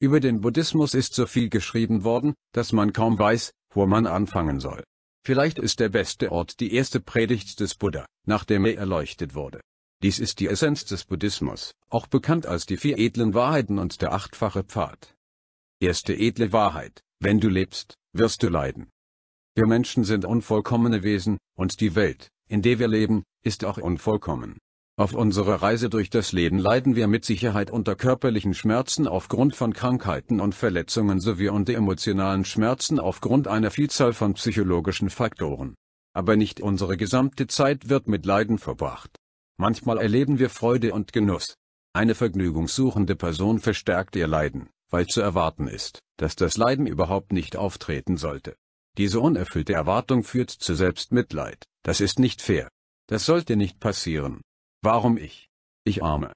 Über den Buddhismus ist so viel geschrieben worden, dass man kaum weiß, wo man anfangen soll. Vielleicht ist der beste Ort die erste Predigt des Buddha, nachdem er erleuchtet wurde. Dies ist die Essenz des Buddhismus, auch bekannt als die vier edlen Wahrheiten und der achtfache Pfad. Erste edle Wahrheit, wenn du lebst, wirst du leiden. Wir Menschen sind unvollkommene Wesen, und die Welt, in der wir leben, ist auch unvollkommen. Auf unserer Reise durch das Leben leiden wir mit Sicherheit unter körperlichen Schmerzen aufgrund von Krankheiten und Verletzungen sowie unter emotionalen Schmerzen aufgrund einer Vielzahl von psychologischen Faktoren. Aber nicht unsere gesamte Zeit wird mit Leiden verbracht. Manchmal erleben wir Freude und Genuss. Eine vergnügungssuchende Person verstärkt ihr Leiden, weil zu erwarten ist, dass das Leiden überhaupt nicht auftreten sollte. Diese unerfüllte Erwartung führt zu Selbstmitleid, das ist nicht fair. Das sollte nicht passieren. Warum ich? Ich arme.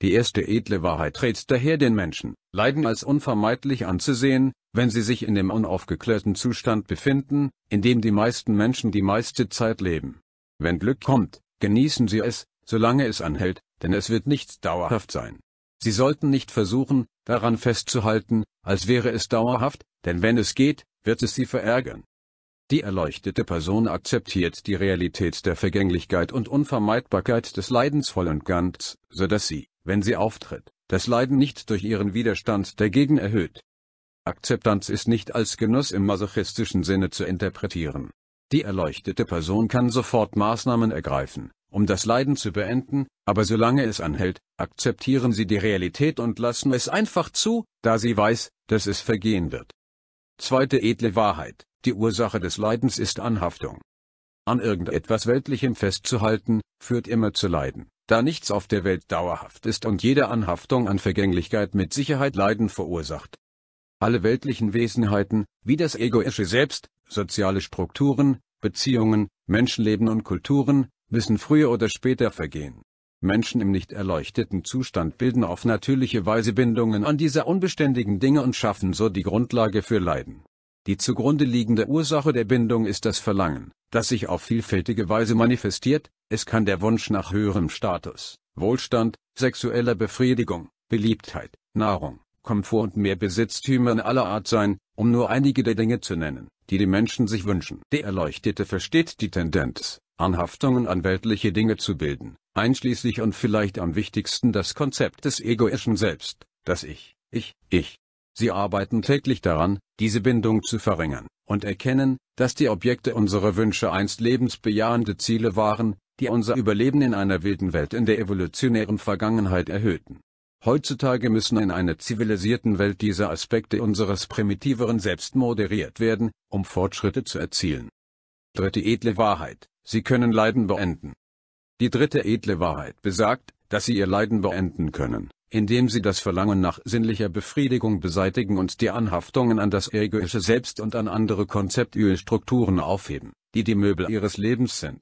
Die erste edle Wahrheit rät daher den Menschen, Leiden als unvermeidlich anzusehen, wenn sie sich in dem unaufgeklärten Zustand befinden, in dem die meisten Menschen die meiste Zeit leben. Wenn Glück kommt, genießen sie es, solange es anhält, denn es wird nicht dauerhaft sein. Sie sollten nicht versuchen, daran festzuhalten, als wäre es dauerhaft, denn wenn es geht, wird es sie verärgern. Die erleuchtete Person akzeptiert die Realität der Vergänglichkeit und Unvermeidbarkeit des Leidens voll und ganz, so dass sie, wenn sie auftritt, das Leiden nicht durch ihren Widerstand dagegen erhöht. Akzeptanz ist nicht als Genuss im masochistischen Sinne zu interpretieren. Die erleuchtete Person kann sofort Maßnahmen ergreifen, um das Leiden zu beenden, aber solange es anhält, akzeptieren sie die Realität und lassen es einfach zu, da sie weiß, dass es vergehen wird. Zweite edle Wahrheit, die Ursache des Leidens ist Anhaftung. An irgendetwas Weltlichem festzuhalten, führt immer zu Leiden, da nichts auf der Welt dauerhaft ist und jede Anhaftung an Vergänglichkeit mit Sicherheit Leiden verursacht. Alle weltlichen Wesenheiten, wie das egoische Selbst, soziale Strukturen, Beziehungen, Menschenleben und Kulturen, müssen früher oder später vergehen. Menschen im nicht erleuchteten Zustand bilden auf natürliche Weise Bindungen an diese unbeständigen Dinge und schaffen so die Grundlage für Leiden. Die zugrunde liegende Ursache der Bindung ist das Verlangen, das sich auf vielfältige Weise manifestiert, es kann der Wunsch nach höherem Status, Wohlstand, sexueller Befriedigung, Beliebtheit, Nahrung, Komfort und mehr Besitztümern aller Art sein, um nur einige der Dinge zu nennen, die die Menschen sich wünschen. Der Erleuchtete versteht die Tendenz, Anhaftungen an weltliche Dinge zu bilden, einschließlich und vielleicht am wichtigsten das Konzept des egoischen Selbst, das Ich, Ich, Ich. Sie arbeiten täglich daran, diese Bindung zu verringern, und erkennen, dass die Objekte unserer Wünsche einst lebensbejahende Ziele waren, die unser Überleben in einer wilden Welt in der evolutionären Vergangenheit erhöhten. Heutzutage müssen in einer zivilisierten Welt diese Aspekte unseres primitiveren Selbst moderiert werden, um Fortschritte zu erzielen. Dritte edle Wahrheit, Sie können Leiden beenden. Die dritte edle Wahrheit besagt, dass Sie Ihr Leiden beenden können, indem Sie das Verlangen nach sinnlicher Befriedigung beseitigen und die Anhaftungen an das egoische Selbst und an andere konzeptuelle Strukturen aufheben, die die Möbel Ihres Lebens sind.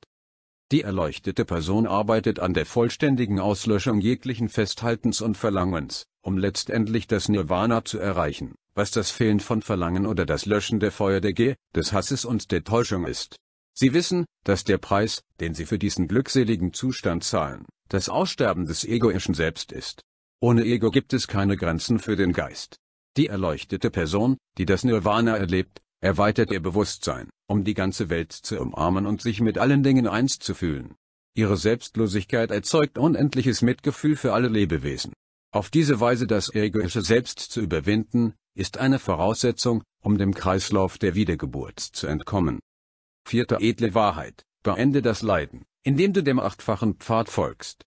Die erleuchtete Person arbeitet an der vollständigen Auslöschung jeglichen Festhaltens und Verlangens, um letztendlich das Nirvana zu erreichen, was das Fehlen von Verlangen oder das Löschen der Feuer der Gier, des Hasses und der Täuschung ist. Sie wissen, dass der Preis, den sie für diesen glückseligen Zustand zahlen, das Aussterben des egoischen Selbst ist. Ohne Ego gibt es keine Grenzen für den Geist. Die erleuchtete Person, die das Nirvana erlebt, erweitert ihr Bewusstsein, um die ganze Welt zu umarmen und sich mit allen Dingen eins zu fühlen. Ihre Selbstlosigkeit erzeugt unendliches Mitgefühl für alle Lebewesen. Auf diese Weise das egoische Selbst zu überwinden, ist eine Voraussetzung, um dem Kreislauf der Wiedergeburt zu entkommen. Vierte edle Wahrheit, beende das Leiden, indem du dem achtfachen Pfad folgst.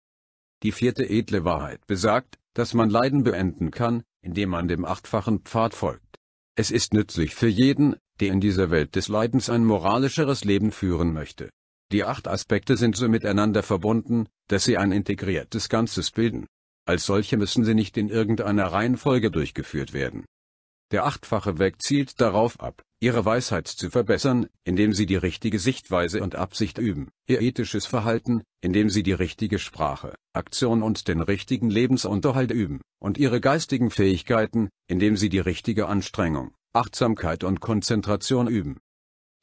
Die vierte edle Wahrheit besagt, dass man Leiden beenden kann, indem man dem achtfachen Pfad folgt. Es ist nützlich für jeden, der in dieser Welt des Leidens ein moralischeres Leben führen möchte. Die acht Aspekte sind so miteinander verbunden, dass sie ein integriertes Ganzes bilden. Als solche müssen sie nicht in irgendeiner Reihenfolge durchgeführt werden. Der achtfache Weg zielt darauf ab, ihre Weisheit zu verbessern, indem sie die richtige Sichtweise und Absicht üben, ihr ethisches Verhalten, indem sie die richtige Sprache, Aktion und den richtigen Lebensunterhalt üben, und ihre geistigen Fähigkeiten, indem sie die richtige Anstrengung, Achtsamkeit und Konzentration üben.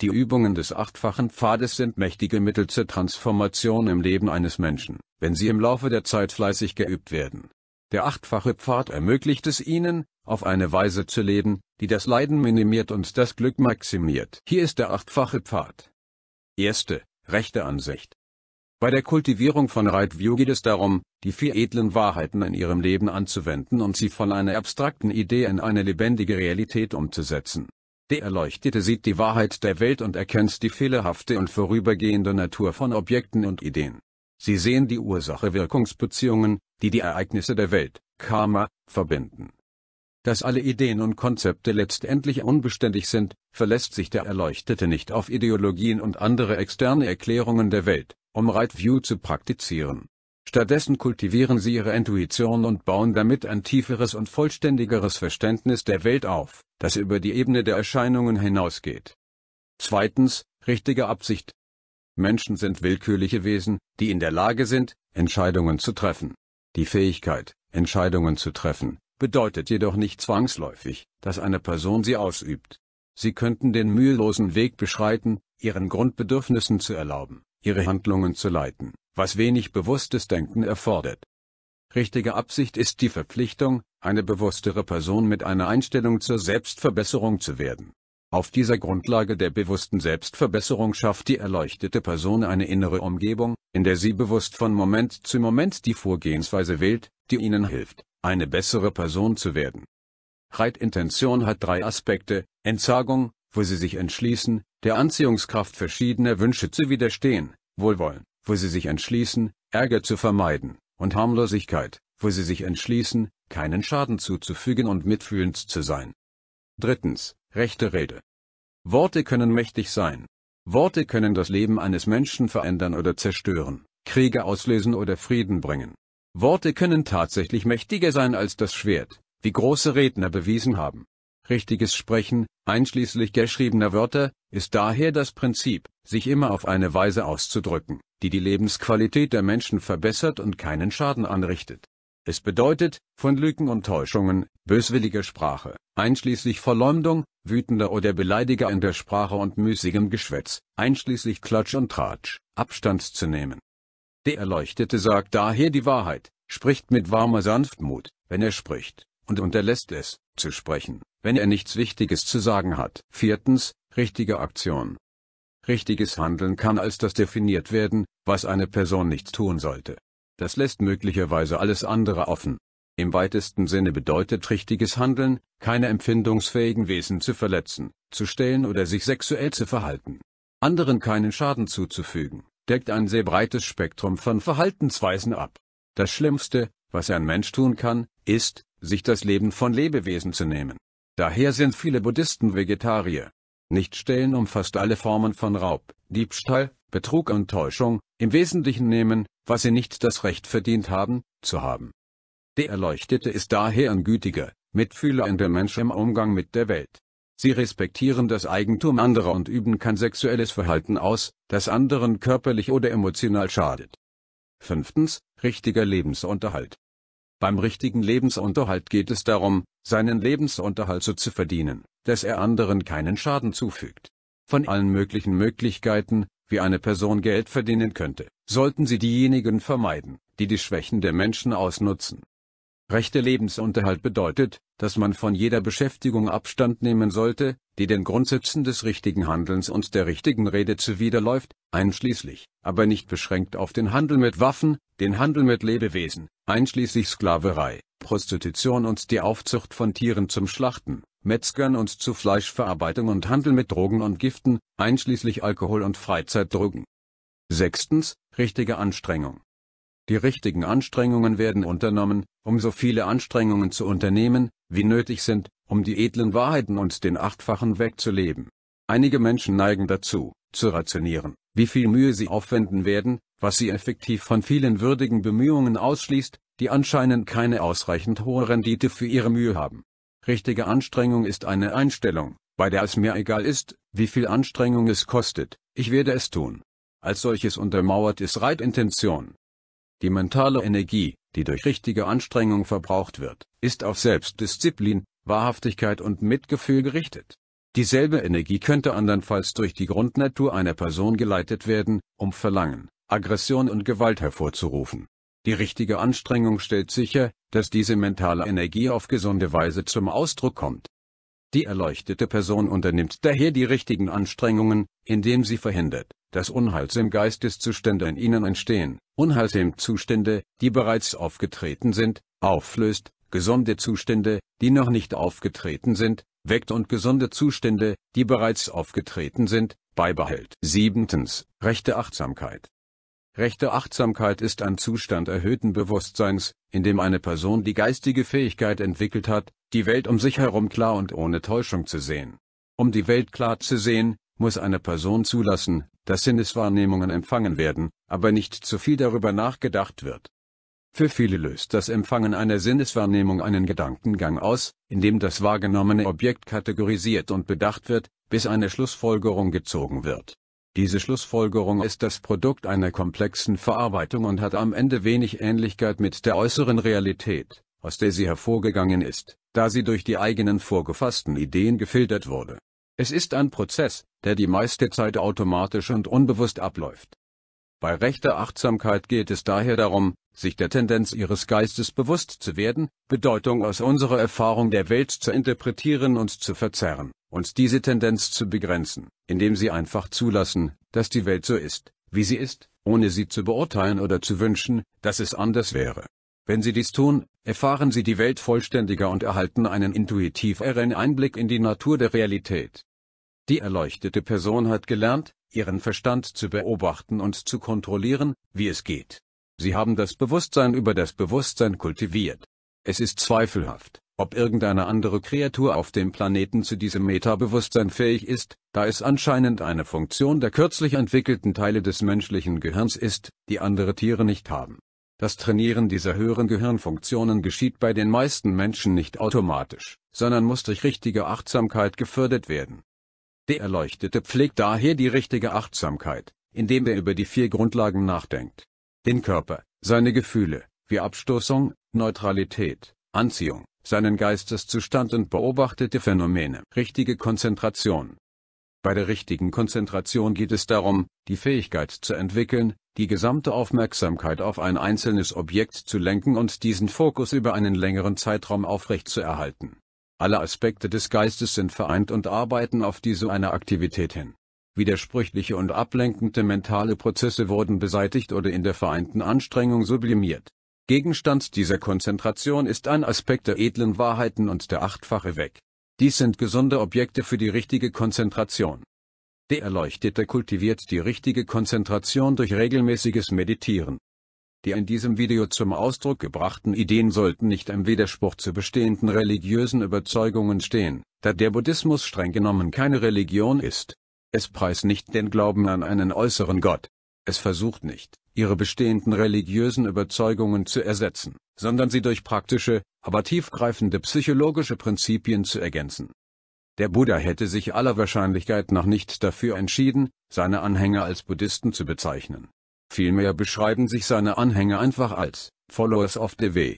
Die Übungen des achtfachen Pfades sind mächtige Mittel zur Transformation im Leben eines Menschen, wenn sie im Laufe der Zeit fleißig geübt werden. Der achtfache Pfad ermöglicht es ihnen, auf eine Weise zu leben, die das Leiden minimiert und das Glück maximiert. Hier ist der achtfache Pfad. Erste, rechte Ansicht. Bei der Kultivierung von Right View geht es darum, die vier edlen Wahrheiten in ihrem Leben anzuwenden und sie von einer abstrakten Idee in eine lebendige Realität umzusetzen. Der Erleuchtete sieht die Wahrheit der Welt und erkennt die fehlerhafte und vorübergehende Natur von Objekten und Ideen. Sie sehen die Ursache-Wirkungsbeziehungen, die die Ereignisse der Welt, Karma, verbinden. Dass alle Ideen und Konzepte letztendlich unbeständig sind, verlässt sich der Erleuchtete nicht auf Ideologien und andere externe Erklärungen der Welt, um Right View zu praktizieren. Stattdessen kultivieren sie ihre Intuition und bauen damit ein tieferes und vollständigeres Verständnis der Welt auf, das über die Ebene der Erscheinungen hinausgeht. Zweitens, richtige Absicht. Menschen sind willkürliche Wesen, die in der Lage sind, Entscheidungen zu treffen. Die Fähigkeit, Entscheidungen zu treffen, bedeutet jedoch nicht zwangsläufig, dass eine Person sie ausübt. Sie könnten den mühelosen Weg beschreiten, ihren Grundbedürfnissen zu erlauben ihre Handlungen zu leiten, was wenig bewusstes Denken erfordert. Richtige Absicht ist die Verpflichtung, eine bewusstere Person mit einer Einstellung zur Selbstverbesserung zu werden. Auf dieser Grundlage der bewussten Selbstverbesserung schafft die erleuchtete Person eine innere Umgebung, in der sie bewusst von Moment zu Moment die Vorgehensweise wählt, die ihnen hilft, eine bessere Person zu werden. Reitintention hat drei Aspekte, Entsagung, wo sie sich entschließen, der Anziehungskraft verschiedener Wünsche zu widerstehen, Wohlwollen, wo sie sich entschließen, Ärger zu vermeiden, und Harmlosigkeit, wo sie sich entschließen, keinen Schaden zuzufügen und mitfühlend zu sein. Drittens, rechte Rede. Worte können mächtig sein. Worte können das Leben eines Menschen verändern oder zerstören, Kriege auslösen oder Frieden bringen. Worte können tatsächlich mächtiger sein als das Schwert, wie große Redner bewiesen haben. Richtiges Sprechen, einschließlich geschriebener Wörter, ist daher das Prinzip, sich immer auf eine Weise auszudrücken, die die Lebensqualität der Menschen verbessert und keinen Schaden anrichtet. Es bedeutet, von Lügen und Täuschungen, böswilliger Sprache, einschließlich Verleumdung, wütender oder Beleidiger in der Sprache und müßigem Geschwätz, einschließlich Klatsch und Tratsch, Abstand zu nehmen. Der Erleuchtete sagt daher die Wahrheit, spricht mit warmer Sanftmut, wenn er spricht, und unterlässt es, zu sprechen, wenn er nichts Wichtiges zu sagen hat. Viertens, richtige Aktion. Richtiges Handeln kann als das definiert werden, was eine Person nicht tun sollte. Das lässt möglicherweise alles andere offen. Im weitesten Sinne bedeutet richtiges Handeln, keine empfindungsfähigen Wesen zu verletzen, zu stellen oder sich sexuell zu verhalten. Anderen keinen Schaden zuzufügen, deckt ein sehr breites Spektrum von Verhaltensweisen ab. Das Schlimmste, was ein Mensch tun kann, ist, sich das Leben von Lebewesen zu nehmen. Daher sind viele Buddhisten Vegetarier. Nichtstellen umfasst alle Formen von Raub, Diebstahl, Betrug und Täuschung, im Wesentlichen nehmen, was sie nicht das Recht verdient haben, zu haben. Der Erleuchtete ist daher ein gütiger, mitfühlender Mensch im Umgang mit der Welt. Sie respektieren das Eigentum anderer und üben kein sexuelles Verhalten aus, das anderen körperlich oder emotional schadet. Fünftens, richtiger Lebensunterhalt. Beim richtigen Lebensunterhalt geht es darum, seinen Lebensunterhalt so zu verdienen, dass er anderen keinen Schaden zufügt. Von allen möglichen Möglichkeiten, wie eine Person Geld verdienen könnte, sollten Sie diejenigen vermeiden, die die Schwächen der Menschen ausnutzen Rechter Lebensunterhalt bedeutet, dass man von jeder Beschäftigung Abstand nehmen sollte, die den Grundsätzen des richtigen Handelns und der richtigen Rede zuwiderläuft, einschließlich, aber nicht beschränkt auf den Handel mit Waffen, den Handel mit Lebewesen, einschließlich Sklaverei, Prostitution und die Aufzucht von Tieren zum Schlachten, Metzgern und zu Fleischverarbeitung und Handel mit Drogen und Giften, einschließlich Alkohol und Freizeitdrogen. Sechstens, richtige Anstrengung. Die richtigen Anstrengungen werden unternommen, um so viele Anstrengungen zu unternehmen, wie nötig sind, um die edlen Wahrheiten und den Achtfachen wegzuleben. Einige Menschen neigen dazu, zu rationieren, wie viel Mühe sie aufwenden werden, was sie effektiv von vielen würdigen Bemühungen ausschließt, die anscheinend keine ausreichend hohe Rendite für ihre Mühe haben. Richtige Anstrengung ist eine Einstellung, bei der es mir egal ist, wie viel Anstrengung es kostet, ich werde es tun. Als solches untermauert ist Reitintention, die mentale Energie, die durch richtige Anstrengung verbraucht wird, ist auf Selbstdisziplin, Wahrhaftigkeit und Mitgefühl gerichtet. Dieselbe Energie könnte andernfalls durch die Grundnatur einer Person geleitet werden, um Verlangen, Aggression und Gewalt hervorzurufen. Die richtige Anstrengung stellt sicher, dass diese mentale Energie auf gesunde Weise zum Ausdruck kommt. Die erleuchtete Person unternimmt daher die richtigen Anstrengungen, indem sie verhindert, dass unheilsame Geisteszustände in ihnen entstehen, unheilsame Zustände, die bereits aufgetreten sind, auflöst, gesunde Zustände, die noch nicht aufgetreten sind, weckt und gesunde Zustände, die bereits aufgetreten sind, beibehält. Siebentens, rechte Achtsamkeit. Rechte Achtsamkeit ist ein Zustand erhöhten Bewusstseins, in dem eine Person die geistige Fähigkeit entwickelt hat, die Welt um sich herum klar und ohne Täuschung zu sehen. Um die Welt klar zu sehen, muss eine Person zulassen, dass Sinneswahrnehmungen empfangen werden, aber nicht zu viel darüber nachgedacht wird. Für viele löst das Empfangen einer Sinneswahrnehmung einen Gedankengang aus, in dem das wahrgenommene Objekt kategorisiert und bedacht wird, bis eine Schlussfolgerung gezogen wird. Diese Schlussfolgerung ist das Produkt einer komplexen Verarbeitung und hat am Ende wenig Ähnlichkeit mit der äußeren Realität, aus der sie hervorgegangen ist, da sie durch die eigenen vorgefassten Ideen gefiltert wurde. Es ist ein Prozess, der die meiste Zeit automatisch und unbewusst abläuft. Bei rechter Achtsamkeit geht es daher darum, sich der Tendenz ihres Geistes bewusst zu werden, Bedeutung aus unserer Erfahrung der Welt zu interpretieren und zu verzerren, und diese Tendenz zu begrenzen, indem sie einfach zulassen, dass die Welt so ist, wie sie ist, ohne sie zu beurteilen oder zu wünschen, dass es anders wäre. Wenn Sie dies tun, erfahren Sie die Welt vollständiger und erhalten einen intuitiveren Einblick in die Natur der Realität. Die erleuchtete Person hat gelernt, ihren Verstand zu beobachten und zu kontrollieren, wie es geht. Sie haben das Bewusstsein über das Bewusstsein kultiviert. Es ist zweifelhaft, ob irgendeine andere Kreatur auf dem Planeten zu diesem Meta-Bewusstsein fähig ist, da es anscheinend eine Funktion der kürzlich entwickelten Teile des menschlichen Gehirns ist, die andere Tiere nicht haben. Das Trainieren dieser höheren Gehirnfunktionen geschieht bei den meisten Menschen nicht automatisch, sondern muss durch richtige Achtsamkeit gefördert werden. Der Erleuchtete pflegt daher die richtige Achtsamkeit, indem er über die vier Grundlagen nachdenkt. Den Körper, seine Gefühle, wie Abstoßung, Neutralität, Anziehung, seinen Geisteszustand und beobachtete Phänomene. Richtige Konzentration, bei der richtigen Konzentration geht es darum, die Fähigkeit zu entwickeln, die gesamte Aufmerksamkeit auf ein einzelnes Objekt zu lenken und diesen Fokus über einen längeren Zeitraum aufrechtzuerhalten. Alle Aspekte des Geistes sind vereint und arbeiten auf diese eine Aktivität hin. Widersprüchliche und ablenkende mentale Prozesse wurden beseitigt oder in der vereinten Anstrengung sublimiert. Gegenstand dieser Konzentration ist ein Aspekt der edlen Wahrheiten und der achtfache Weg. Dies sind gesunde Objekte für die richtige Konzentration. Der Erleuchtete kultiviert die richtige Konzentration durch regelmäßiges Meditieren. Die in diesem Video zum Ausdruck gebrachten Ideen sollten nicht im Widerspruch zu bestehenden religiösen Überzeugungen stehen, da der Buddhismus streng genommen keine Religion ist. Es preist nicht den Glauben an einen äußeren Gott. Es versucht nicht, ihre bestehenden religiösen Überzeugungen zu ersetzen, sondern sie durch praktische, aber tiefgreifende psychologische Prinzipien zu ergänzen. Der Buddha hätte sich aller Wahrscheinlichkeit nach nicht dafür entschieden, seine Anhänger als Buddhisten zu bezeichnen. Vielmehr beschreiben sich seine Anhänger einfach als Followers of the Way.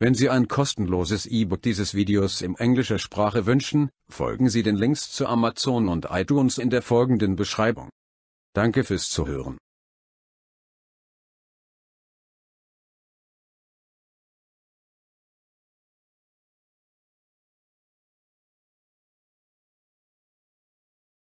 Wenn Sie ein kostenloses E-Book dieses Videos in englischer Sprache wünschen, folgen Sie den Links zu Amazon und iTunes in der folgenden Beschreibung. Danke fürs Zuhören.